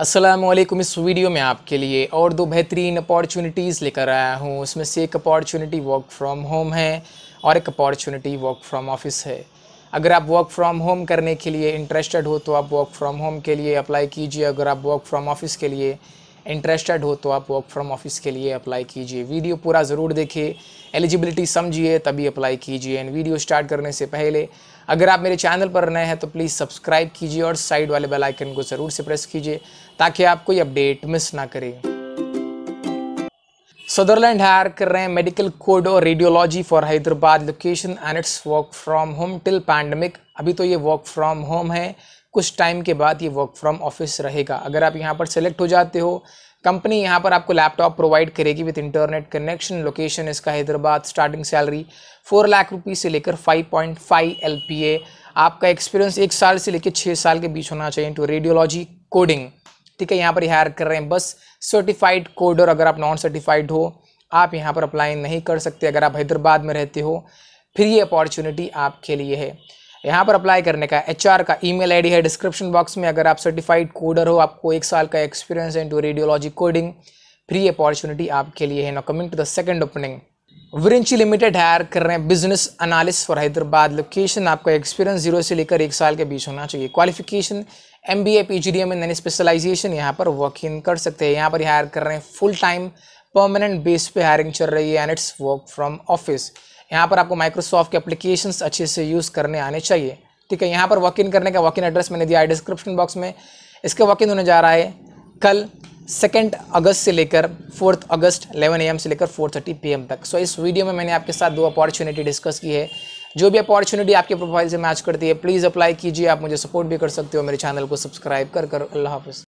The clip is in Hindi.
असलम इस वीडियो में आपके लिए और दो बेहतरीन अपॉर्चुनिटीज़ लेकर आया हूँ उसमें से एक अपॉर्चुनिटी वर्क फ्रॉम होम है और एक अपॉर्चुनिटी वर्क फ्रॉम ऑफिस है अगर आप वर्क फ्रॉम होम करने के लिए इंटरेस्टेड हो तो आप वर्क फ्रॉम होम के लिए अप्लाई कीजिए अगर आप वर्क फ्रॉम ऑफिस के लिए इंटरेस्टेड हो तो आप वर्क फ्रॉम ऑफिस के लिए अप्लाई कीजिए वीडियो पूरा ज़रूर देखिए एलिजिबिलिटी समझिए तभी अप्लाई कीजिए एंड वीडियो स्टार्ट करने से पहले अगर आप मेरे चैनल पर नए हैं तो प्लीज़ सब्सक्राइब कीजिए और साइड वाले बेल आइकन को ज़रूर से प्रेस कीजिए ताकि आप कोई अपडेट मिस ना करें सदरलैंड हायर कर रहे हैं मेडिकल कोड और radiology for Hyderabad location and it's work from home till pandemic अभी तो ये वर्क फ्रॉम होम है कुछ टाइम के बाद ये वर्क फ्रॉम ऑफिस रहेगा अगर आप यहाँ पर सेलेक्ट हो जाते हो कंपनी यहाँ पर आपको लैपटॉप प्रोवाइड करेगी विथ इंटरनेट कनेक्शन लोकेशन इसका Hyderabad starting salary four lakh rupees से लेकर five point five L P A आपका एक्सपीरियंस एक साल से लेकर छः साल के बीच होना चाहिए टू रेडियोलॉजी कोडिंग ठीक है यहाँ पर हायर कर रहे हैं बस सर्टिफाइड कोडर अगर आप नॉन सर्टिफाइड हो आप यहाँ पर अप्लाई नहीं कर सकते अगर आप हैदराबाद में रहते हो फिर ये अपॉर्चुनिटी आपके लिए है यहाँ पर अप्लाई करने का एच का ईमेल आईडी है डिस्क्रिप्शन बॉक्स में अगर आप सर्टिफाइड कोडर हो आपको एक साल का एक्सपीरियंस है to radiology coding free opportunity आपके लिए है now coming to the second opening Varinchi limited hire कर रहे हैं business analyst for Hyderabad location आपका एक्सपीरियंस जीरो से लेकर एक साल के बीच होना चाहिए qualification M B A P G D M एन स्पेशलाइजेशन यहाँ पर वर्क इन कर सकते हैं यहाँ पर हायर कर रहे हैं फुल टाइम परमानेंट बेस पे हायरिंग चल रही है and it's work from office यहाँ पर आपको माइक्रोसॉफ्ट के अप्लीकेशन अच्छे से यूज़ करने आने चाहिए ठीक है यहाँ पर वॉक इन करने का वॉक इन एड्रेस मैंने दिया है डिस्क्रिप्शन बॉक्स में इसका वॉक इन होने जा रहा है कल सेकेंड अगस्त से लेकर फोर्थ अगस्त 11 एम से लेकर 4:30 थर्टी एम तक सो so, इस वीडियो में मैंने आपके साथ दो अपॉर्चुनिटी डिस्कस की है जो भी अपॉर्चुनिटी आपके प्रोफाइल से मैच करती है प्लीज़ अप्लाई कीजिए आप मुझे सपोर्ट भी कर सकते हो मेरे चैनल को सब्सक्राइब कर कर अल्लाह हाफ़